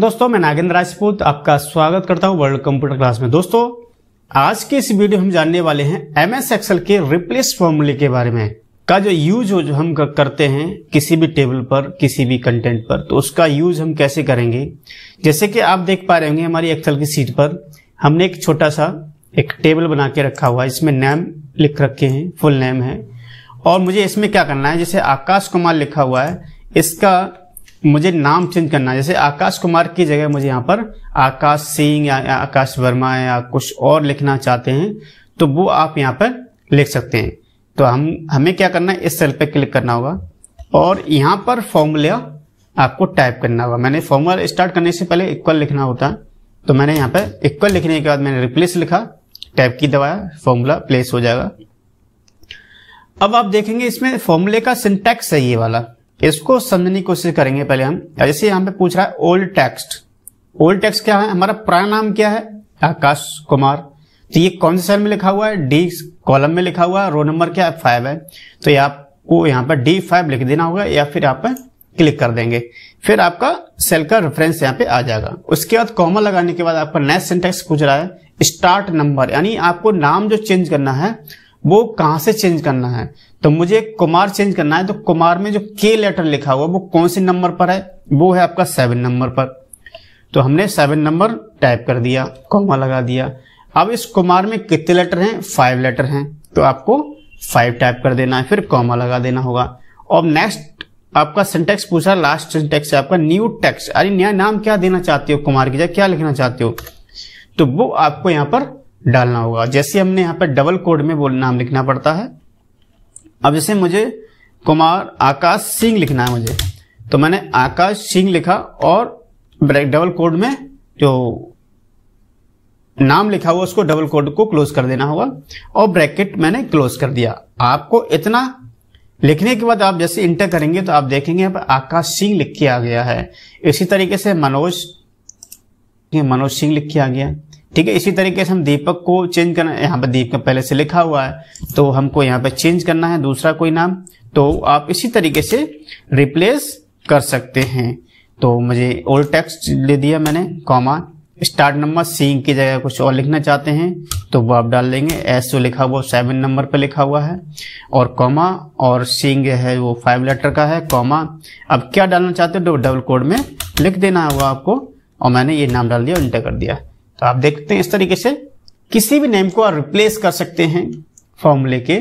दोस्तों मैं नागेंद्र राजपूत आपका स्वागत करता हूं वर्ल्ड कंप्यूटर क्लास में दोस्तों आज के इस वीडियो हम जानने वाले हैं एम एस एक्सएल के रिप्लेस फॉर्मूले के बारे में का जो यूज हो जो हम करते हैं किसी भी टेबल पर किसी भी कंटेंट पर तो उसका यूज हम कैसे करेंगे जैसे कि आप देख पा रहे होंगे हमारी एक्सल की सीट पर हमने एक छोटा सा एक टेबल बना के रखा हुआ है इसमें नेम लिख रखे हैं फुल नेम है और मुझे इसमें क्या करना है जैसे आकाश कुमार लिखा हुआ है इसका मुझे नाम चेंज करना है जैसे आकाश कुमार की जगह मुझे यहाँ पर आकाश सिंह या, आकाश वर्मा या कुछ और लिखना चाहते हैं तो वो आप यहाँ पर लिख सकते हैं तो हम हमें क्या करना है इस सेल पे क्लिक करना होगा और यहाँ पर फॉर्मूला आपको टाइप करना होगा मैंने फॉर्मूला स्टार्ट करने से पहले इक्वल लिखना होता है तो मैंने यहाँ पर इक्वल लिखने के बाद मैंने रिप्लेस लिखा टाइप की दबाया फॉर्मूला प्लेस हो जाएगा अब आप देखेंगे इसमें फॉर्मूले का सिंटैक्स है ये वाला इसको समझने की कोशिश करेंगे पहले हम जैसे यहां पे पूछ रहा है ओल्ड टेक्स्ट ओल्ड टेक्स्ट क्या है हमारा पुराना नाम क्या है आकाश कुमार तो ये कौन से सेल में लिखा हुआ है डी कॉलम में लिखा हुआ है रो नंबर क्या है फाइव है तो ये आपको यहाँ पर डी फाइव लिख देना होगा या फिर यहाँ क्लिक कर देंगे फिर आपका सेल का रेफरेंस यहाँ पे आ जाएगा उसके बाद कॉमा लगाने के बाद आपका नेक्स्ट सेंटेक्स पूछ रहा है स्टार्ट नंबर यानी आपको नाम जो चेंज करना है वो कहां से चेंज करना है तो मुझे कुमार चेंज करना है तो कुमार में जो के लेटर लिखा हुआ वो कौन से नंबर पर है वो है आपका सेवन नंबर पर तो हमने सेवन नंबर टाइप कर दिया कॉमा लगा दिया अब इस कुमार में कितने लेटर हैं फाइव लेटर हैं तो आपको फाइव टाइप कर देना है फिर कॉमा लगा देना होगा और नेक्स्ट आपका सिंटेक्स पूछा लास्ट सिंटेक्स है आपका न्यू टेक्स्ट अरे नया नाम क्या देना चाहते हो कुमार की जगह क्या लिखना चाहते हो तो वो आपको यहाँ पर डालना होगा जैसे हमने यहाँ पर डबल कोड में बोल नाम लिखना पड़ता है अब जैसे मुझे कुमार आकाश सिंह लिखना है मुझे तो मैंने आकाश सिंह लिखा और ब्रेक डबल कोड में जो नाम लिखा हुआ उसको डबल कोड को क्लोज कर देना होगा और ब्रैकेट मैंने क्लोज कर दिया आपको इतना लिखने के बाद आप जैसे इंटर करेंगे तो आप देखेंगे पर आकाश सिंह लिख के आ गया है इसी तरीके से मनोज मनोज सिंह लिख के आ गया ठीक है इसी तरीके से हम दीपक को चेंज करना यहाँ पर दीपक पहले से लिखा हुआ है तो हमको यहाँ पर चेंज करना है दूसरा कोई नाम तो आप इसी तरीके से रिप्लेस कर सकते हैं तो मुझे ओल्ड टेक्स्ट ले दिया मैंने कॉमा स्टार्ट नंबर सिंह की जगह कुछ और लिखना चाहते हैं तो वो आप डाल देंगे एस जो लिखा हुआ सेवन नंबर पर लिखा हुआ है और कॉमा और सिंग है वो फाइव लेटर का है कॉमा अब क्या डालना चाहते हो डबल तो कोड में लिख देना है वो आपको और मैंने ये नाम डाल दिया इंटर कर दिया तो आप देखते हैं इस तरीके से किसी भी नेम को आप रिप्लेस कर सकते हैं फॉर्मूले के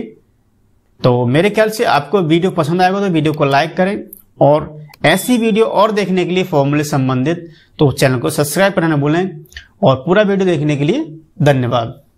तो मेरे ख्याल से आपको वीडियो पसंद आएगा तो वीडियो को लाइक करें और ऐसी वीडियो और देखने के लिए फॉर्मूले संबंधित तो चैनल को सब्सक्राइब करना भूलें और पूरा वीडियो देखने के लिए धन्यवाद